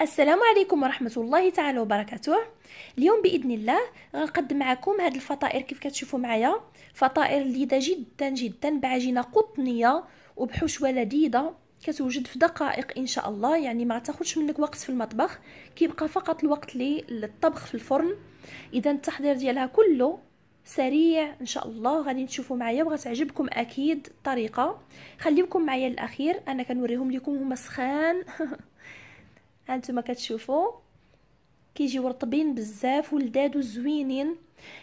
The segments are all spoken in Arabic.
السلام عليكم ورحمة الله تعالى وبركاته اليوم بإذن الله غنقدم معكم هاد الفطائر كيف كتشوفوا معايا فطائر لذيذة جدا جدا بعجينة قطنية وبحشوة لذيذة كتوجد في دقائق ان شاء الله يعني ما تاخدش منك وقت في المطبخ كيبقى فقط الوقت للطبخ في الفرن اذا التحضير ديالها كله سريع ان شاء الله غادي تشوفوا معايا وغتعجبكم اكيد الطريقه خليكم معايا للاخير انا كنوريهم لكم هما سخان ها نتوما كتشوفوا كيجيو رطبين بزاف ولداد وزوينين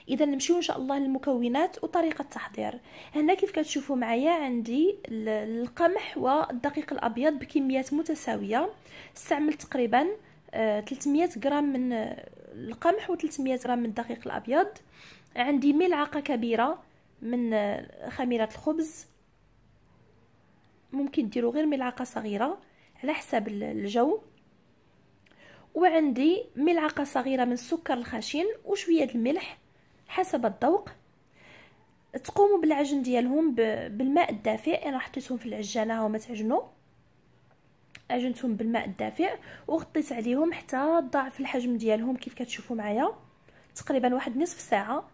اذا نمشيو ان شاء الله للمكونات وطريقه التحضير هنا كيف كتشوفوا معايا عندي القمح والدقيق الابيض بكميات متساويه استعملت تقريبا 300 آه، غرام من القمح و300 غرام من الدقيق الابيض عندي ملعقه كبيره من آه، خميره الخبز ممكن ديروا غير ملعقه صغيره على حساب الجو وعندي ملعقة صغيرة من السكر الخشن وشوية الملح حسب الذوق تقوموا بالعجن ديالهم بالماء الدافئ انا حطيتهم في العجانه هما تعجنوا عجنتهم بالماء الدافئ وغطيت عليهم حتى ضعف الحجم ديالهم كيف كتشوفوا معايا تقريبا واحد نصف ساعه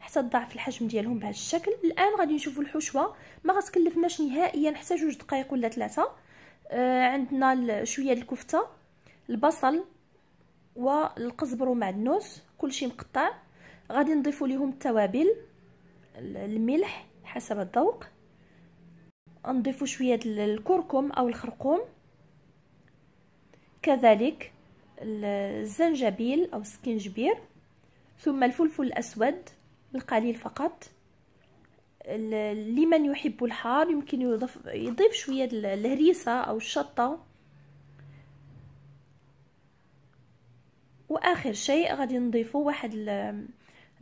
حتى ضعف الحجم ديالهم بهذا الشكل الان غادي نشوفوا الحشوه ما غتكلفناش نهائيا حتى جوج دقائق ولا ثلاثه آه عندنا شويه الكفته البصل والقزبر ومعدنوس كلشي مقطع غادي نضيفوا ليهم التوابل الملح حسب الذوق نضيفوا شويه الكركم او الخرقوم كذلك الزنجبيل او السكنجبير ثم الفلفل الاسود القليل فقط لمن يحب الحار يمكن يضيف, يضيف شويه الهريسه او الشطه واخر شيء غادي نضيفو واحد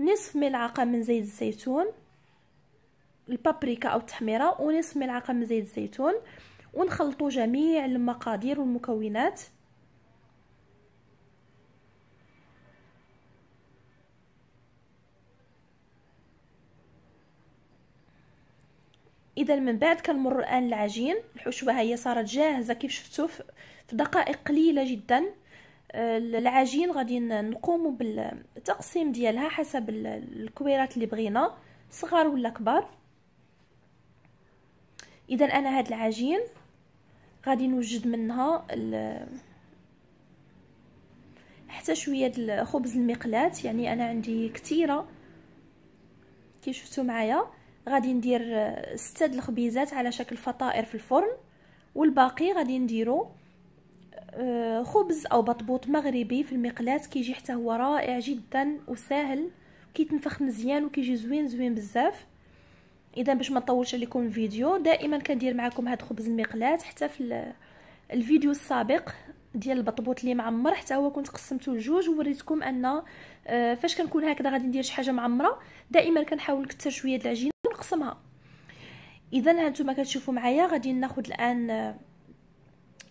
نصف ملعقه من زيت الزيتون البابريكا او التحميره ونصف ملعقه من زيت الزيتون ونخلطو جميع المقادير والمكونات اذا من بعد كنمر الان العجين الحشوه هي صارت جاهزه كيف شفتوا في دقائق قليله جدا آه، العجين غادي نقوم بالتقسيم ديالها حسب الكويرات اللي بغينا صغار ولا كبار اذا انا هاد العجين غادي نوجد منها حتى شويه خبز المقلات يعني انا عندي كثيره كي شفتوا معايا غادي ندير آه، ستة الخبيزات على شكل فطائر في الفرن والباقي غادي نديرو آه، خبز او بطبوط مغربي في المقلاة كيجي حتى هو رائع جدا وسهل كيتنفخ مزيان وكيجي زوين زوين بزاف اذا باش ما نطولش عليكم الفيديو دائما كندير معكم هاد خبز المقلاة حتى في الفيديو السابق ديال البطبوط اللي معمر حتى هو كنت قسمته لجوج ووريتكم ان آه، فاش كنكون هكذا غادي ندير شي حاجه معمره دائما كنحاول نكثر شويه د العجينه ونقسمها اذا هانتوما كتشوفوا معايا غادي ناخذ الان آه،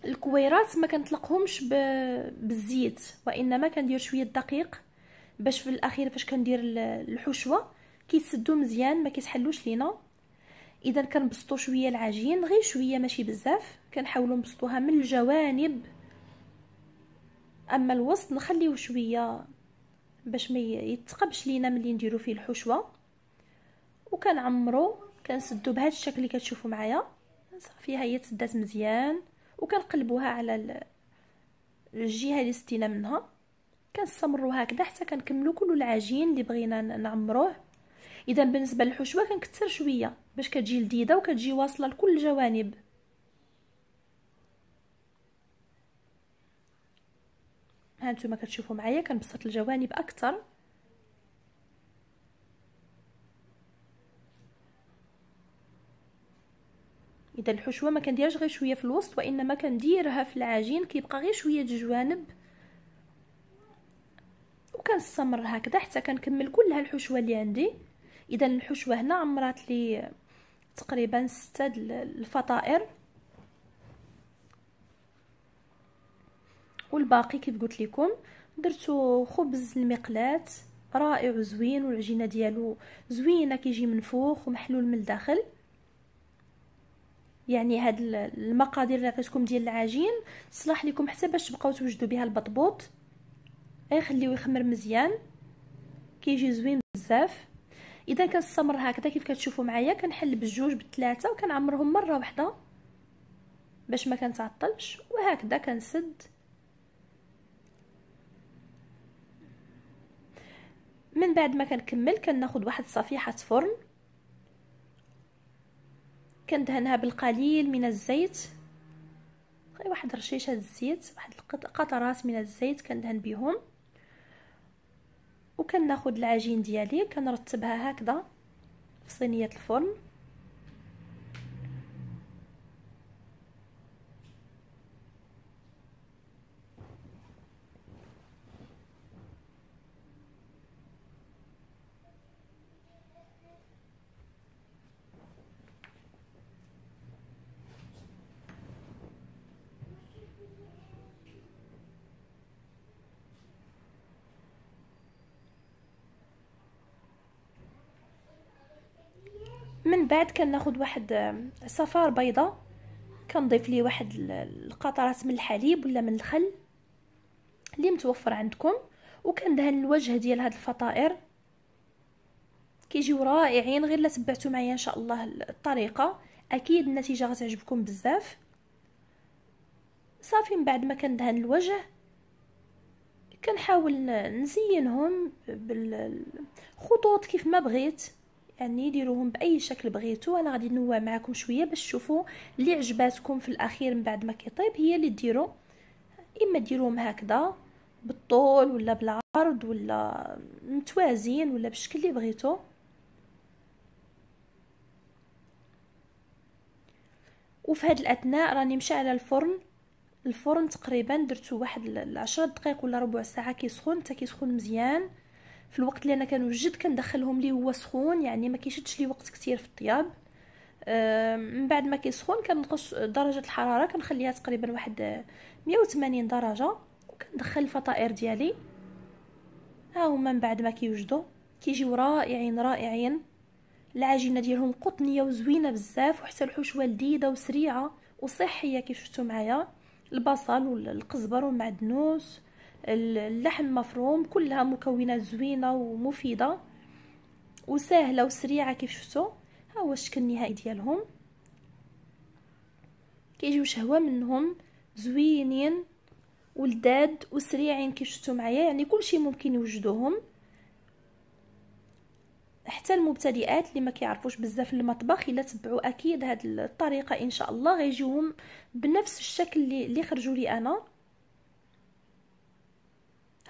الكويرات ما كنطلقهمش بالزيت وانما كندير شويه الدقيق باش في الاخير فاش كندير الحشوه كيتسدو مزيان ما كيتحلوش لينا اذا كنبسطو شويه العجين غير شويه ماشي بزاف كنحاولوا نبسطوها من الجوانب اما الوسط نخليه شويه باش ما يتقبش لينا ملي نديرو فيه الحشوه وكنعمرو كنسدو بهذا الشكل اللي كتشوفوا معايا صافي ها هي تسدات مزيان وكنقلبوها على الجهه اللي استينا منها كنستمروا هكذا حتى كنكملوا كل العجين اللي بغينا نعمروه اذا بالنسبه للحشوه كنكثر شويه باش كتجي لذيذه وكتجي واصله لكل الجوانب ها نتوما كتشوفوا معايا كنبسط الجوانب اكثر اذا الحشوه ما كنديرهاش غير شويه في الوسط وانما كنديرها في العجين كيبقى غير شويه الجوانب وكنستمر هكذا حتى كنكمل كل الحشوه اللي عندي اذا الحشوه هنا عمرات لي تقريبا ستة الفطائر والباقي كيف قلت لكم درتو خبز المقلات رائع وزوين والعجينه ديالو زوينه كيجي منفوخ ومحلول من الداخل يعني هاد المقادير اللي عطيتكم ديال العجين تصلح لكم حتى باش تبقاو توجدوا بها البطبوط خليوه يخمر مزيان كيجي زوين بزاف اذا كنستمر هكذا كيف كتشوفوا معايا كنحل بجوج بثلاثه وكنعمرهم مره واحده باش ما كنتعطلش وهكذا كنسد من بعد ما كنكمل كناخذ واحد صفيحه فرن كندهنها بالقليل من الزيت غير واحد رشيشه الزيت واحد قطرات من الزيت كندهن بهم وكناخذ العجين ديالي كنرتبها هكذا في صينيه الفرن من بعد كناخذ واحد صفار بيضه كنضيف ليه واحد القطرات من الحليب ولا من الخل اللي متوفر عندكم وكندهن الوجه ديال هاد الفطائر كيجيو رائعين غير لا تبعتوا معايا ان شاء الله الطريقه اكيد النتيجه غتعجبكم بزاف صافي من بعد ما كندهن الوجه كنحاول نزينهم بالخطوط كيف ما بغيت اني ديروهم باي شكل بغيتو انا غادي نوع معكم شويه باش تشوفوا اللي عجباتكم في الاخير من بعد ما كيطيب هي اللي ديرو اما ديروهم هكذا بالطول ولا بالعرض ولا متوازين ولا بالشكل اللي بغيتو وفي هاد الاثناء راني على الفرن الفرن تقريبا درتو واحد 10 دقائق ولا ربع ساعه كيسخن حتى كيسخن مزيان في الوقت اللي انا كنوجد كندخلهم ليه هو سخون يعني ما كيشدش لي وقت كثير في الطياب من بعد ما كيسخن كنقص درجه الحراره كنخليها تقريبا واحد 180 آه، درجه وكندخل الفطائر ديالي ها هما من بعد ما كيوجدوا كيجيو رائعين رائعين العجينه ديالهم قطنيه وزوينه بزاف وحتى الحشوه لذيذه وسريعه وصحيه كيف شفتوا معايا البصل والقزبر والمعدنوس اللحم مفروم كلها مكونات زوينه ومفيده وسهله وسريعه كيف شفتوا ها هو الشكل النهائي ديالهم كيجيو شهوه منهم زوينين ولداد وسريعين كيف شفتوا معايا يعني كلشي ممكن يوجدوهم حتى المبتدئات اللي ما كيعرفوش بزاف المطبخ الا تبعوا اكيد هذه الطريقه ان شاء الله غيجيوهم بنفس الشكل اللي خرجوا لي انا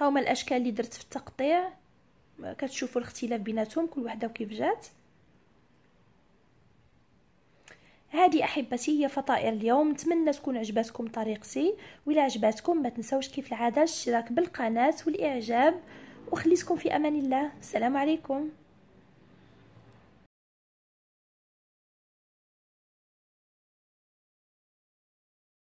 ها هما الاشكال اللي درت في التقطيع كتشوفوا الاختلاف بيناتهم كل وحده وكيف جات هذه احبتي هي فطائر اليوم نتمنى تكون عجبتكم طريقتي ولا عجبتكم ما تنسوش كيف العاده الاشتراك بالقناه والاعجاب وخليتكم في امان الله السلام عليكم